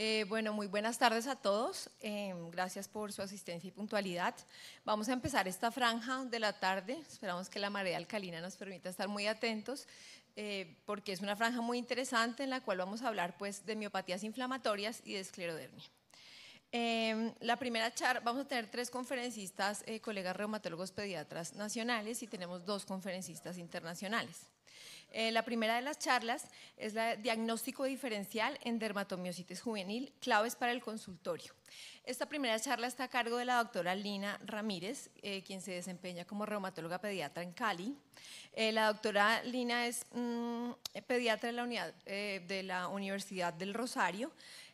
Eh, bueno, muy buenas tardes a todos. Em, gracias por su asistencia y puntualidad. Vamos a empezar esta franja de la tarde. Esperamos que la marea alcalina nos permita estar muy atentos. Eh, porque es una franja muy interesante en la cual vamos a hablar pues, de miopatías inflamatorias y de esclerodermia. Em, la primera charla, vamos a tener tres conferencistas, eh, colegas reumatólogos pediatras nacionales y tenemos dos conferencistas internacionales. Eh, la primera de las charlas es la diagnóstico diferencial en dermatomiositis juvenil, claves para el consultorio. Esta primera charla está a cargo de la doctora Lina Ramírez, eh, quien se desempeña como reumatóloga pediatra en Cali. Eh, la doctora Lina es mm, pediatra de la Universidad del Rosario.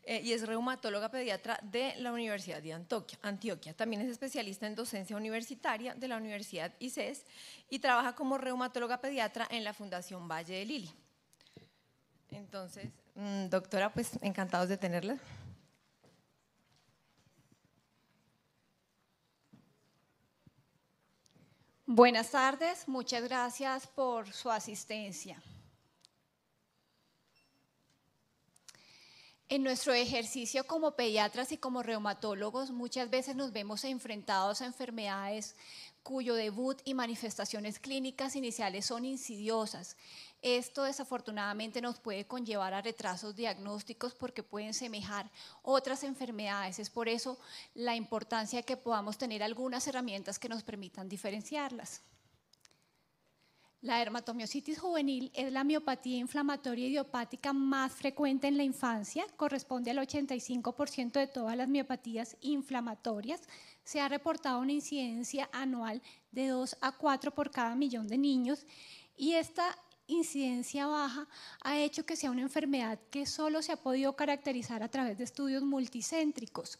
Eh, y es reumatóloga pediatra de la Universidad de Antioquia, Antioquia. También es especialista en docencia universitaria de la Universidad ICES y trabaja como reumatóloga pediatra en la Fundación Valle de Lili. Entonces, mm, doctora, pues encantados de tenerla. Buenas tardes, muchas gracias por su asistencia. En nuestro ejercicio como pediatras y como reumatólogos muchas veces nos vemos enfrentados a enfermedades cuyo debut y manifestaciones clínicas iniciales son insidiosas. Esto desafortunadamente nos puede conllevar a retrasos diagnósticos porque pueden semejar otras enfermedades. Es por eso la importancia que podamos tener algunas herramientas que nos permitan diferenciarlas. La dermatomiositis juvenil es la miopatía inflamatoria idiopática más frecuente en la infancia, corresponde al 85% de todas las miopatías inflamatorias. Se ha reportado una incidencia anual de 2 a 4 por cada millón de niños y esta incidencia baja ha hecho que sea una enfermedad que solo se ha podido caracterizar a través de estudios multicéntricos.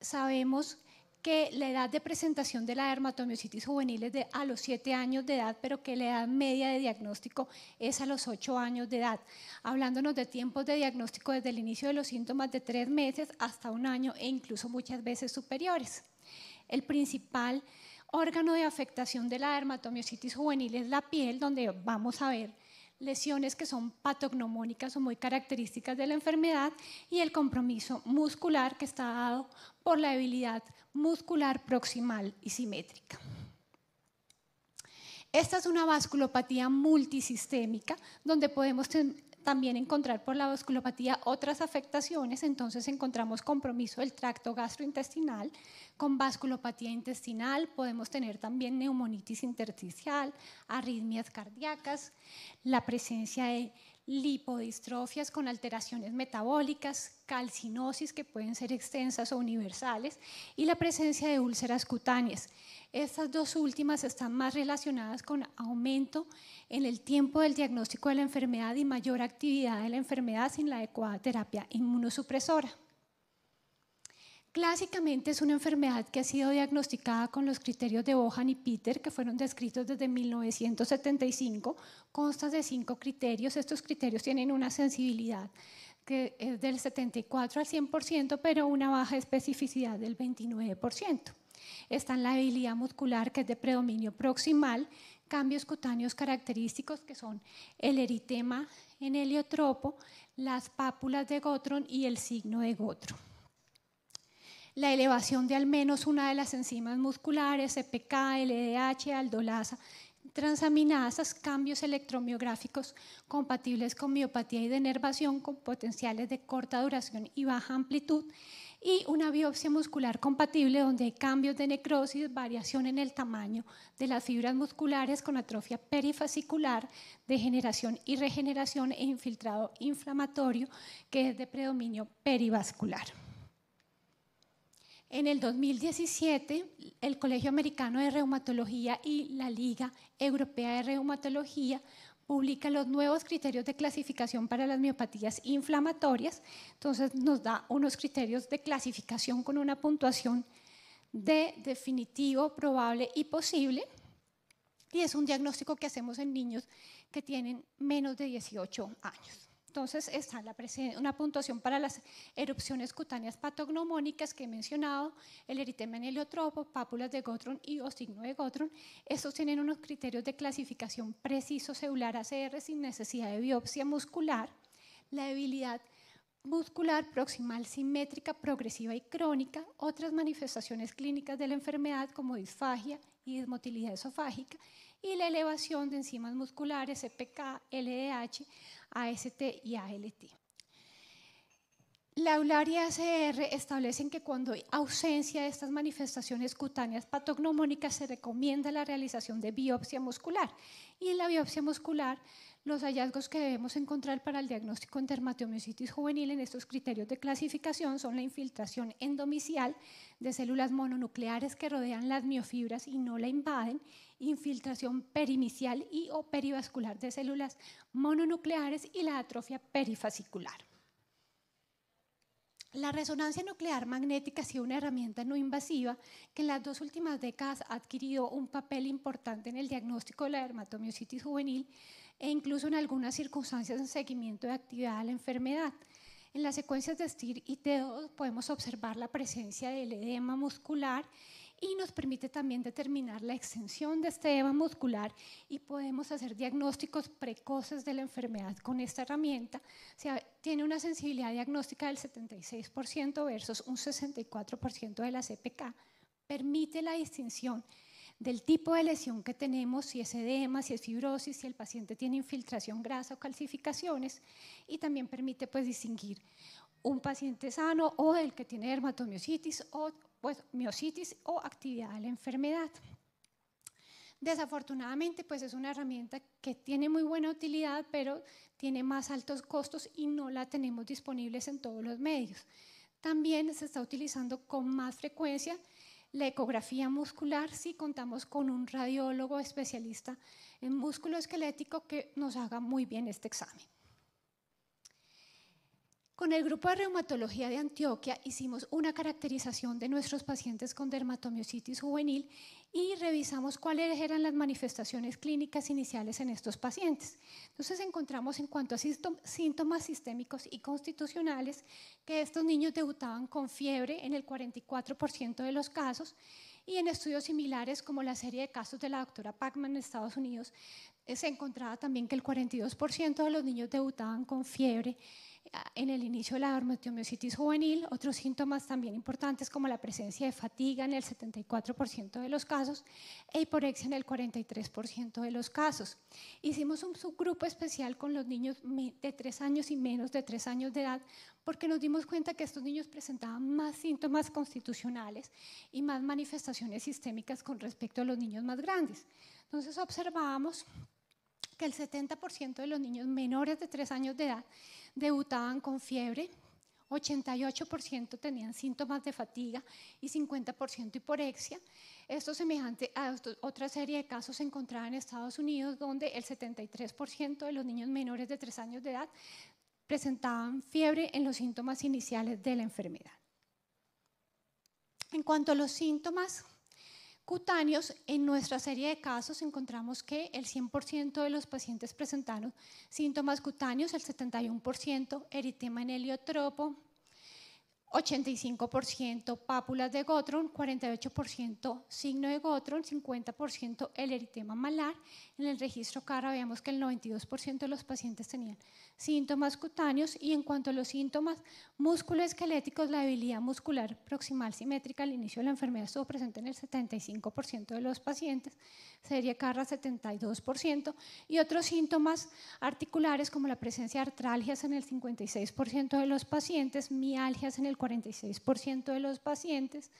Sabemos que la edad de presentación de la dermatomiositis juvenil es de a los 7 años de edad, pero que la edad media de diagnóstico es a los 8 años de edad. Hablándonos de tiempos de diagnóstico desde el inicio de los síntomas de 3 meses hasta un año e incluso muchas veces superiores. El principal órgano de afectación de la dermatomiositis juvenil es la piel, donde vamos a ver lesiones que son patognomónicas o muy características de la enfermedad y el compromiso muscular que está dado por la debilidad muscular proximal y simétrica. Esta es una vasculopatía multisistémica donde podemos tener también encontrar por la vasculopatía otras afectaciones, entonces encontramos compromiso del tracto gastrointestinal con vasculopatía intestinal, podemos tener también neumonitis intersticial, arritmias cardíacas, la presencia de lipodistrofias con alteraciones metabólicas, calcinosis que pueden ser extensas o universales y la presencia de úlceras cutáneas. Estas dos últimas están más relacionadas con aumento en el tiempo del diagnóstico de la enfermedad y mayor actividad de la enfermedad sin la adecuada terapia inmunosupresora. Clásicamente es una enfermedad que ha sido diagnosticada con los criterios de Bohan y Peter, que fueron descritos desde 1975. Consta de cinco criterios. Estos criterios tienen una sensibilidad que es del 74 al 100%, pero una baja especificidad del 29%. Están la debilidad muscular, que es de predominio proximal, cambios cutáneos característicos, que son el eritema en heliotropo, las pápulas de Gotron y el signo de Gotron la elevación de al menos una de las enzimas musculares, EPK, LDH, aldolasa, transaminasas, cambios electromiográficos compatibles con miopatía y denervación con potenciales de corta duración y baja amplitud, y una biopsia muscular compatible donde hay cambios de necrosis, variación en el tamaño de las fibras musculares con atrofia perifascicular, degeneración y regeneración e infiltrado inflamatorio que es de predominio perivascular. En el 2017, el Colegio Americano de Reumatología y la Liga Europea de Reumatología publican los nuevos criterios de clasificación para las miopatías inflamatorias. Entonces nos da unos criterios de clasificación con una puntuación de definitivo, probable y posible. Y es un diagnóstico que hacemos en niños que tienen menos de 18 años. Entonces está una puntuación para las erupciones cutáneas patognomónicas que he mencionado, el eritema heliotropo, pápulas de Gottron y o de gotron. Estos tienen unos criterios de clasificación preciso celular ACR sin necesidad de biopsia muscular. La debilidad muscular proximal simétrica, progresiva y crónica, otras manifestaciones clínicas de la enfermedad como disfagia y desmotilidad esofágica y la elevación de enzimas musculares CPK, LDH, AST y ALT. La Eularia ACR establecen que cuando hay ausencia de estas manifestaciones cutáneas patognomónicas se recomienda la realización de biopsia muscular y en la biopsia muscular los hallazgos que debemos encontrar para el diagnóstico en dermatomiositis juvenil en estos criterios de clasificación son la infiltración endomicial de células mononucleares que rodean las miofibras y no la invaden, infiltración perimicial y o perivascular de células mononucleares y la atrofia perifascicular. La resonancia nuclear magnética ha sido una herramienta no invasiva que en las dos últimas décadas ha adquirido un papel importante en el diagnóstico de la dermatomiositis juvenil, e incluso en algunas circunstancias en seguimiento de actividad de la enfermedad. En las secuencias de STIR y T2 podemos observar la presencia del edema muscular y nos permite también determinar la extensión de este edema muscular y podemos hacer diagnósticos precoces de la enfermedad con esta herramienta. tiene una sensibilidad diagnóstica del 76% versus un 64% de la CPK. Permite la distinción del tipo de lesión que tenemos, si es edema, si es fibrosis, si el paciente tiene infiltración grasa o calcificaciones, y también permite pues, distinguir un paciente sano o el que tiene dermatomiositis o pues, o actividad de la enfermedad. Desafortunadamente, pues es una herramienta que tiene muy buena utilidad, pero tiene más altos costos y no la tenemos disponibles en todos los medios. También se está utilizando con más frecuencia la ecografía muscular si contamos con un radiólogo especialista en músculo esquelético que nos haga muy bien este examen. Con el grupo de reumatología de Antioquia hicimos una caracterización de nuestros pacientes con dermatomiositis juvenil y revisamos cuáles eran las manifestaciones clínicas iniciales en estos pacientes. Entonces encontramos en cuanto a síntomas sistémicos y constitucionales que estos niños debutaban con fiebre en el 44% de los casos y en estudios similares como la serie de casos de la doctora Pacman en Estados Unidos se encontraba también que el 42% de los niños debutaban con fiebre ah, en el inicio de la dermatomiositis juvenil, otros síntomas también importantes como la presencia de fatiga en el 74% de los casos e hiporexia en el 43% de los casos. Hicimos un subgrupo especial con los niños de 3 años y menos de 3 años de edad porque nos dimos cuenta que estos niños presentaban más síntomas constitucionales y más manifestaciones sistémicas con respecto a los niños más grandes. Entonces observamos que el 70% de los niños menores de 3 años de edad debutaban con fiebre, 88% tenían síntomas de fatiga y 50% hiporexia. Esto semejante a otra serie de casos se encontraba en Estados Unidos, donde el 73% de los niños menores de 3 años de edad presentaban fiebre en los síntomas iniciales de la enfermedad. En cuanto a los síntomas, cutáneos, en nuestra serie de casos encontramos que el 100% de los pacientes presentaron síntomas cutáneos, el 71% eritema en heliotropo, 85% pápulas de gotron, 48% signo de gotron, 50% el eritema malar. En el registro CARA veamos que el 92% de los pacientes tenían síntomas cutáneos y en cuanto a los síntomas musculoesqueléticos, la debilidad muscular proximal simétrica al inicio de la enfermedad estuvo presente en el 75% de los pacientes, serie CARA 72% y otros síntomas articulares como la presencia de artralgias en el 56% de los pacientes, mialgias en el 46% de los pacientes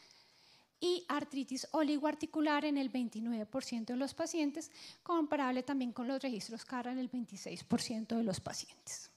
y artritis oligoarticular en el 29% de los pacientes, comparable también con los registros CARA en el 26% de los pacientes.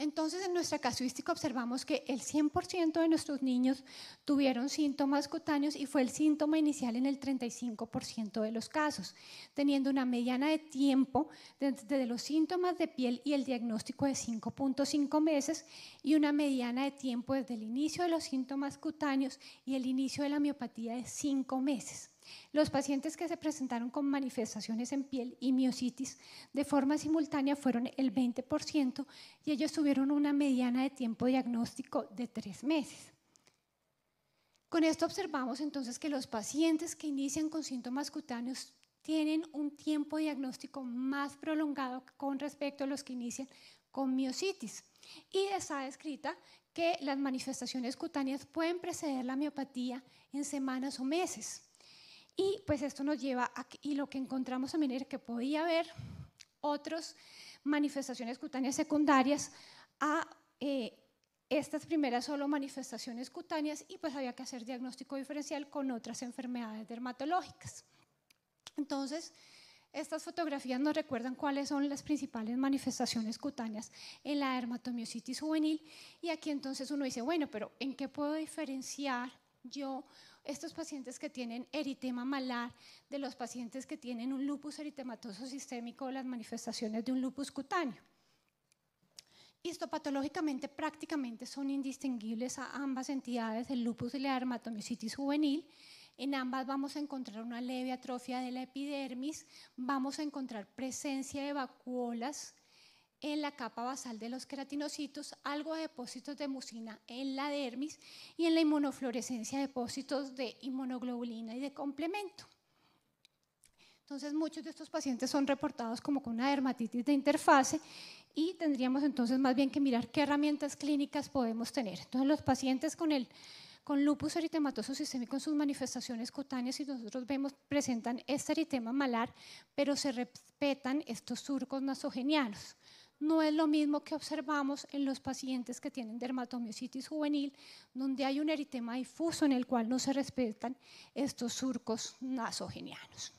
Entonces, en nuestra casuística observamos que el 100% de nuestros niños tuvieron síntomas cutáneos y fue el síntoma inicial en el 35% de los casos, teniendo una mediana de tiempo desde los síntomas de piel y el diagnóstico de 5.5 meses y una mediana de tiempo desde el inicio de los síntomas cutáneos y el inicio de la miopatía de 5 meses. Los pacientes que se presentaron con manifestaciones en piel y miositis de forma simultánea fueron el 20% y ellos tuvieron una mediana de tiempo diagnóstico de tres meses. Con esto observamos entonces que los pacientes que inician con síntomas cutáneos tienen un tiempo diagnóstico más prolongado con respecto a los que inician con miositis. Y está descrita que las manifestaciones cutáneas pueden preceder la miopatía en semanas o meses pues esto nos lleva a, y lo que encontramos también era que podía haber otras manifestaciones cutáneas secundarias a eh, estas primeras solo manifestaciones cutáneas y pues había que hacer diagnóstico diferencial con otras enfermedades dermatológicas. Entonces, estas fotografías nos recuerdan cuáles son las principales manifestaciones cutáneas en la dermatomiositis juvenil y aquí entonces uno dice, bueno, pero ¿en qué puedo diferenciar yo, estos pacientes que tienen eritema malar, de los pacientes que tienen un lupus eritematoso sistémico o las manifestaciones de un lupus cutáneo. Histopatológicamente prácticamente son indistinguibles a ambas entidades, el lupus y la dermatomiositis juvenil. En ambas vamos a encontrar una leve atrofia de la epidermis, vamos a encontrar presencia de vacuolas en la capa basal de los queratinocitos, algo de depósitos de mucina en la dermis y en la inmunofluorescencia depósitos de inmunoglobulina y de complemento. Entonces, muchos de estos pacientes son reportados como con una dermatitis de interfase y tendríamos entonces más bien que mirar qué herramientas clínicas podemos tener. Entonces, los pacientes con el con lupus eritematoso sistémico en sus manifestaciones cutáneas y nosotros vemos presentan este eritema malar, pero se respetan estos surcos nasogenianos no es lo mismo que observamos en los pacientes que tienen dermatomiositis juvenil, donde hay un eritema difuso en el cual no se respetan estos surcos nasogenianos.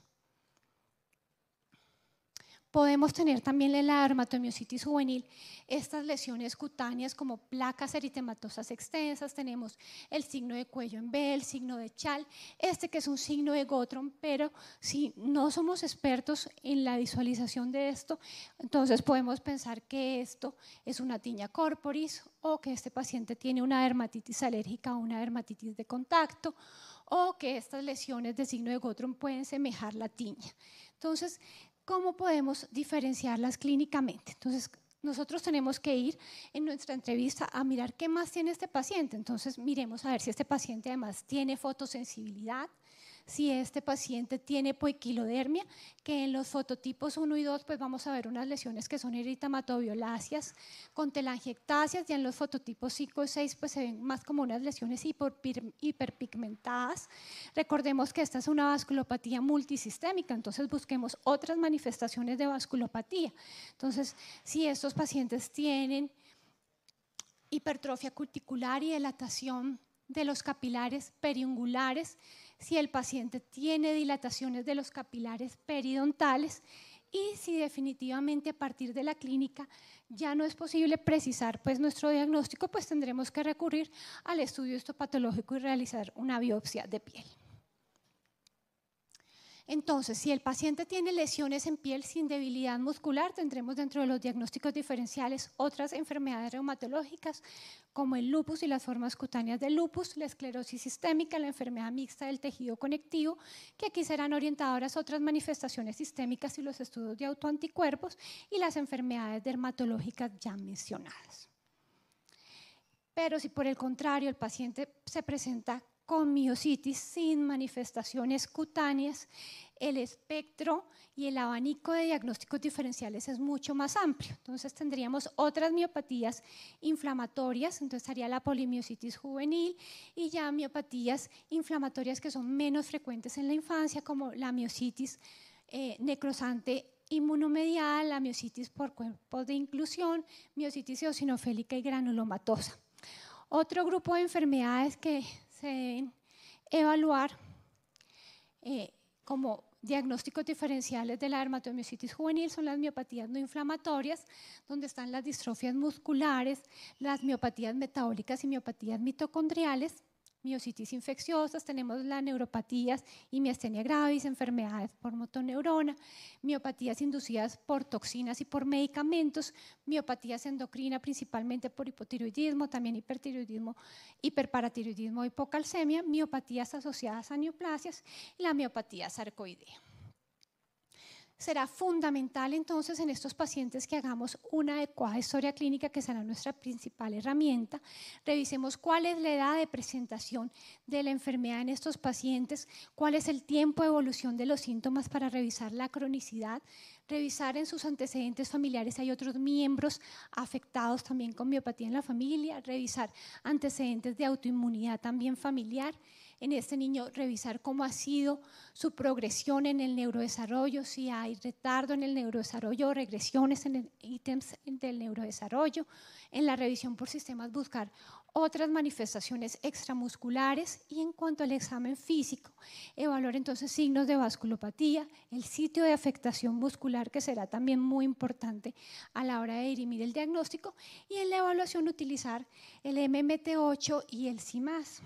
Podemos tener también la dermatomiositis juvenil, estas lesiones cutáneas como placas eritematosas extensas, tenemos el signo de cuello en B, el signo de Chal, este que es un signo de gotron, pero si no somos expertos en la visualización de esto, entonces podemos pensar que esto es una tiña corporis o que este paciente tiene una dermatitis alérgica o una dermatitis de contacto o que estas lesiones de signo de gotron pueden semejar la tiña. Entonces, ¿Cómo podemos diferenciarlas clínicamente? Entonces, nosotros tenemos que ir en nuestra entrevista a mirar qué más tiene este paciente. Entonces, miremos a ver si este paciente además tiene fotosensibilidad, si este paciente tiene poiquilodermia, que en los fototipos 1 y 2 pues vamos a ver unas lesiones que son eritamatobioláceas con telangiectasias y en los fototipos 5 y 6 pues se ven más como unas lesiones hiperpigmentadas. Recordemos que esta es una vasculopatía multisistémica, entonces busquemos otras manifestaciones de vasculopatía. Entonces, si estos pacientes tienen hipertrofia cuticular y dilatación de los capilares periungulares, si el paciente tiene dilataciones de los capilares periodontales y si definitivamente a partir de la clínica ya no es posible precisar pues nuestro diagnóstico, pues tendremos que recurrir al estudio histopatológico y realizar una biopsia de piel. Entonces, si el paciente tiene lesiones en piel sin debilidad muscular, tendremos dentro de los diagnósticos diferenciales otras enfermedades reumatológicas como el lupus y las formas cutáneas del lupus, la esclerosis sistémica, la enfermedad mixta del tejido conectivo, que aquí serán orientadoras otras manifestaciones sistémicas y los estudios de autoanticuerpos y las enfermedades dermatológicas ya mencionadas. Pero si por el contrario el paciente se presenta con miositis sin manifestaciones cutáneas, el espectro y el abanico de diagnósticos diferenciales es mucho más amplio. Entonces tendríamos otras miopatías inflamatorias, entonces estaría la polimiositis juvenil y ya miopatías inflamatorias que son menos frecuentes en la infancia, como la miositis eh, necrosante inmunomedial, la miositis por cuerpos de inclusión, miositis eosinofélica y granulomatosa. Otro grupo de enfermedades que se deben evaluar eh, como diagnósticos diferenciales de la dermatomiositis juvenil son las miopatías no inflamatorias, donde están las distrofias musculares, las miopatías metabólicas y miopatías mitocondriales miocitis infecciosas, tenemos las neuropatías y miastenia gravis, enfermedades por motoneurona, miopatías inducidas por toxinas y por medicamentos, miopatías endocrina principalmente por hipotiroidismo, también hipertiroidismo, hiperparatiroidismo, hipocalcemia, miopatías asociadas a neoplasias y la miopatía sarcoidea será fundamental entonces en estos pacientes que hagamos una adecuada historia clínica, que será nuestra principal herramienta. Revisemos cuál es la edad de presentación de la enfermedad en estos pacientes, cuál es el tiempo de evolución de los síntomas para revisar la cronicidad, revisar en sus antecedentes familiares si hay otros miembros afectados también con miopatía en la familia, revisar antecedentes de autoinmunidad también familiar en este niño, revisar cómo ha sido su progresión en el neurodesarrollo, si hay retardo en el neurodesarrollo, regresiones en el, ítems del neurodesarrollo, en la revisión por sistemas buscar otras manifestaciones extramusculares y en cuanto al examen físico, evaluar entonces signos de vasculopatía, el sitio de afectación muscular que será también muy importante a la hora de dirimir el diagnóstico y en la evaluación utilizar el MMT8 y el CIMAS.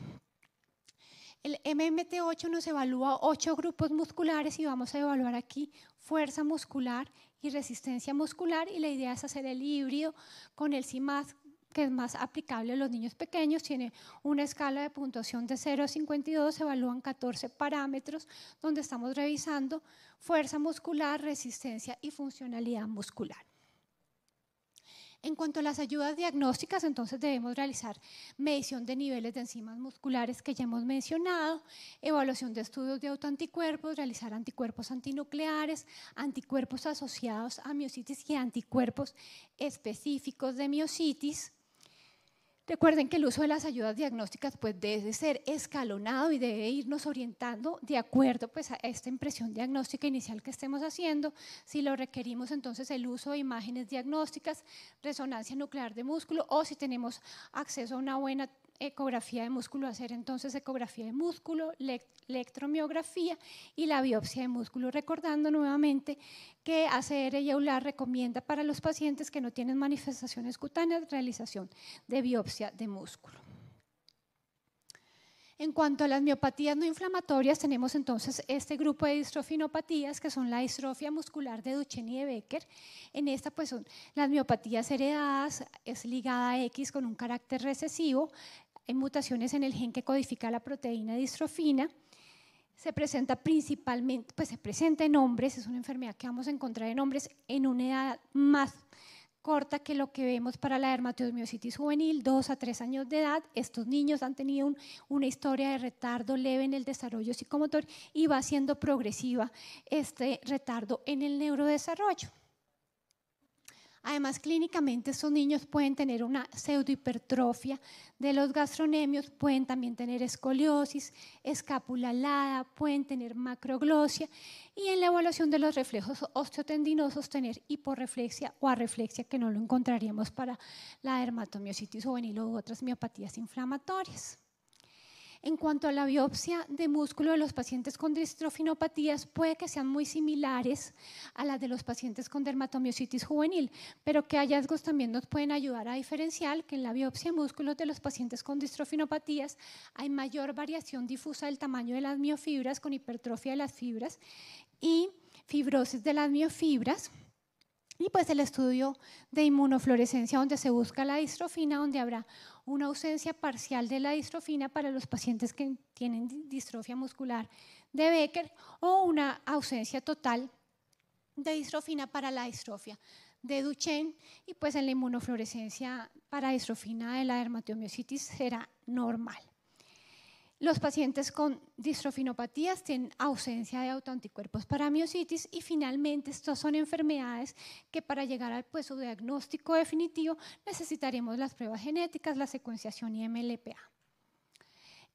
El MMT8 nos evalúa ocho grupos musculares y vamos a evaluar aquí fuerza muscular y resistencia muscular y la idea es hacer el híbrido con el CIMAS que es más aplicable a los niños pequeños, tiene una escala de puntuación de 0 a 52, se evalúan 14 parámetros donde estamos revisando fuerza muscular, resistencia y funcionalidad muscular. En cuanto a las ayudas diagnósticas, entonces debemos realizar medición de niveles de enzimas musculares que ya hemos mencionado, evaluación de estudios de autoanticuerpos, realizar anticuerpos antinucleares, anticuerpos asociados a miocitis y anticuerpos específicos de miocitis, Recuerden que el uso de las ayudas diagnósticas pues debe ser escalonado y debe irnos orientando de acuerdo pues a esta impresión diagnóstica inicial que estemos haciendo. Si lo requerimos entonces el uso de imágenes diagnósticas, resonancia nuclear de músculo o si tenemos acceso a una buena ecografía de músculo, hacer entonces ecografía de músculo, electromiografía y la biopsia de músculo, recordando nuevamente que ACR y EULAR recomienda para los pacientes que no tienen manifestaciones cutáneas realización de biopsia de músculo. En cuanto a las miopatías no inflamatorias, tenemos entonces este grupo de distrofinopatías, que son la distrofia muscular de Duchenne y de Becker. En esta, pues, son las miopatías heredadas, es ligada a X con un carácter recesivo, en mutaciones en el gen que codifica la proteína distrofina se presenta principalmente, pues se presenta en hombres, es una enfermedad que vamos a encontrar en hombres en una edad más corta que lo que vemos para la dermatomiositis juvenil, 2 a 3 años de edad. Estos niños han tenido una historia de retardo leve en el desarrollo psicomotor y va siendo progresiva este retardo en el neurodesarrollo. Además, clínicamente estos niños pueden tener una pseudohipertrofia de los gastronemios, pueden también tener escoliosis, escápula alada, pueden tener macroglosia y en la evaluación de los reflejos osteotendinosos tener hiporreflexia o arreflexia, que no lo encontraríamos para la dermatomiositis juvenil u otras miopatías inflamatorias. En cuanto a la biopsia de músculo de los pacientes con distrofinopatías, puede que sean muy similares a las de los pacientes con dermatomiositis juvenil, pero que hallazgos también nos pueden ayudar a diferenciar que en la biopsia de músculos de los pacientes con distrofinopatías hay mayor variación difusa del tamaño de las miofibras con hipertrofia de las fibras y fibrosis de las miofibras y pues el estudio de inmunofluorescencia donde se busca la distrofina, donde habrá una ausencia parcial de la distrofina para los pacientes que tienen distrofia muscular de Becker o una ausencia total de distrofina para la distrofia de Duchenne y pues en la inmunofluorescencia para distrofina de la dermatomiositis será normal. Los pacientes con distrofinopatías tienen ausencia de autoanticuerpos para miositis y finalmente estas son enfermedades que para llegar al puesto diagnóstico definitivo necesitaremos las pruebas genéticas, la secuenciación y MLPA.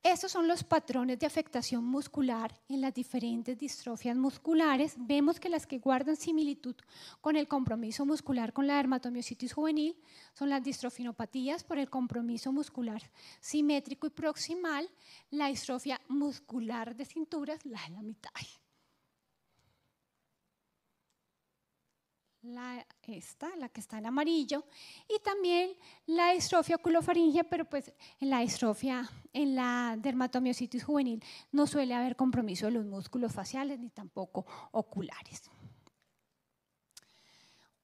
Estos son los patrones de afectación muscular en las diferentes distrofias musculares. Vemos que las que guardan similitud con el compromiso muscular con la dermatomiositis juvenil son las distrofinopatías por el compromiso muscular simétrico y proximal, la distrofia muscular de cinturas, la de la mitad. la, esta, la que está en amarillo, y también la estrofia oculofaringia, pero pues en la estrofia, en la dermatomiositis juvenil, no suele haber compromiso de los músculos faciales ni tampoco oculares.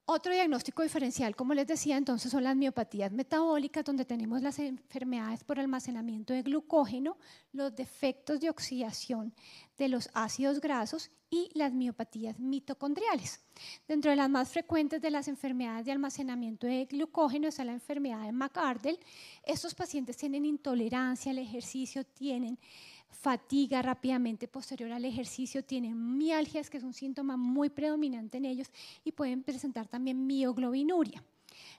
Otro diagnóstico diferencial, como les decía, entonces son las miopatías metabólicas, donde tenemos las enfermedades por almacenamiento de glucógeno, los defectos de oxidación de los ácidos grasos y las miopatías mitocondriales. Dentro de las más frecuentes de las enfermedades de almacenamiento de glucógeno está la enfermedad de McArdle. Estos pacientes tienen intolerancia al ejercicio, tienen fatiga rápidamente posterior al ejercicio, tienen mialgias, que es un síntoma muy predominante en ellos, y pueden presentar también mioglobinuria.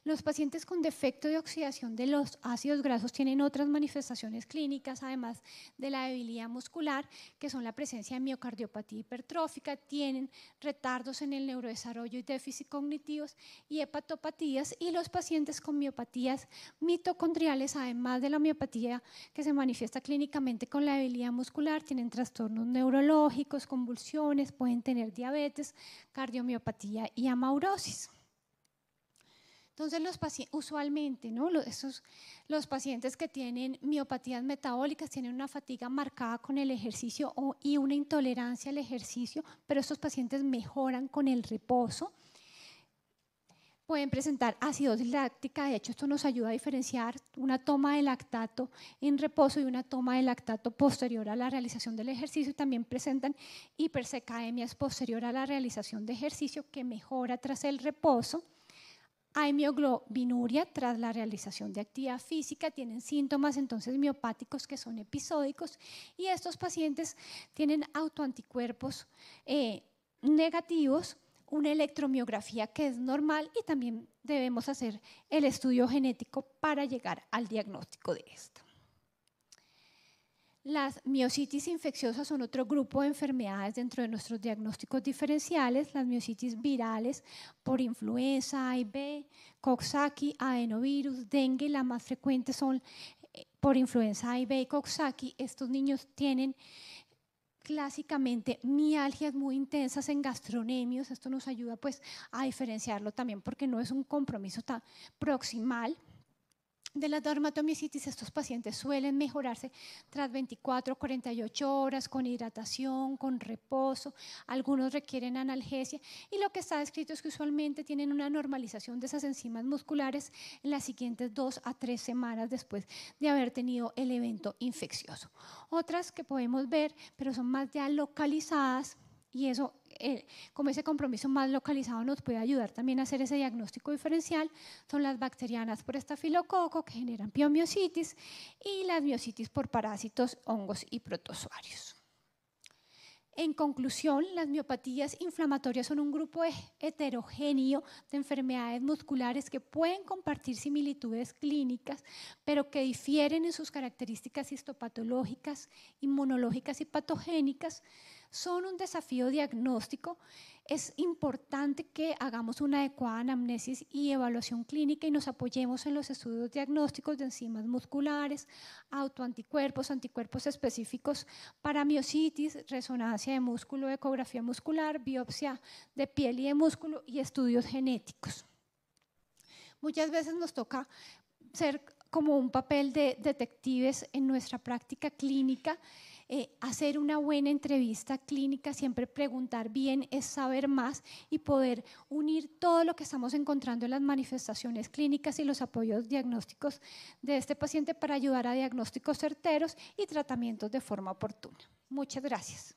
Los pacientes con defecto de oxidación de los ácidos grasos tienen otras manifestaciones clínicas, además de la debilidad muscular, que son la presencia de miocardiopatía hipertrófica, tienen retardos en el neurodesarrollo y déficit cognitivos y hepatopatías. Y los pacientes con miopatías mitocondriales, además de la miopatía que se manifiesta clínicamente con la debilidad muscular, tienen trastornos neurológicos, convulsiones, pueden tener diabetes, cardiomiopatía y amaurosis. Entonces, usualmente, ¿no? Los, esos, los pacientes que tienen miopatías metabólicas tienen una fatiga marcada con el ejercicio y una intolerancia al ejercicio, pero estos pacientes mejoran con el reposo. Pueden presentar acidosis láctica, de hecho esto nos ayuda a diferenciar una toma de lactato en reposo y una toma de lactato posterior a la realización del ejercicio. También presentan hipersecaemias posterior a la realización de ejercicio que mejora tras el reposo hay mioglobinuria tras la realización de actividad física, tienen síntomas entonces miopáticos que son episódicos y estos pacientes tienen autoanticuerpos eh, negativos, una electromiografía que es normal y también debemos hacer el estudio genético para llegar al diagnóstico de esto. Las miositis infecciosas son otro grupo de enfermedades dentro de nuestros diagnósticos diferenciales, las miositis virales por influenza, A y B, Coxsackie, adenovirus, dengue, las más frecuentes son eh, por influenza A y B y Coxsackie, estos niños tienen clásicamente mialgias muy intensas en gastronemios, esto nos ayuda pues a diferenciarlo también porque no es un compromiso tan proximal, de la dermatomiositis, estos pacientes suelen mejorarse tras 24, 48 horas con hidratación, con reposo, algunos requieren analgesia y lo que está descrito es que usualmente tienen una normalización de esas enzimas musculares en las siguientes dos a tres semanas después de haber tenido el evento infeccioso. Otras que podemos ver, pero son más ya localizadas, y eso, eh, como ese compromiso más localizado nos puede ayudar también a hacer ese diagnóstico diferencial, son las bacterianas por estafilococo que generan piomiositis y las miositis por parásitos, hongos y protozoarios. En conclusión, las miopatías inflamatorias son un grupo e-, heterogéneo de enfermedades musculares que pueden compartir similitudes clínicas, pero que difieren en sus características histopatológicas, inmunológicas y patogénicas, son un desafío diagnóstico. Es importante que hagamos una adecuada anamnesis y evaluación clínica y nos apoyemos en los estudios diagnósticos de enzimas musculares, autoanticuerpos, anticuerpos específicos para miositis, resonancia de músculo, ecografía muscular, biopsia de piel y de músculo y estudios genéticos. Muchas veces nos toca ser como un papel de detectives en nuestra práctica clínica eh, hacer una buena entrevista clínica, siempre preguntar bien es saber más y poder unir todo lo que estamos encontrando en las manifestaciones clínicas y los apoyos diagnósticos de este paciente para ayudar a diagnósticos certeros y tratamientos de forma oportuna. Muchas gracias.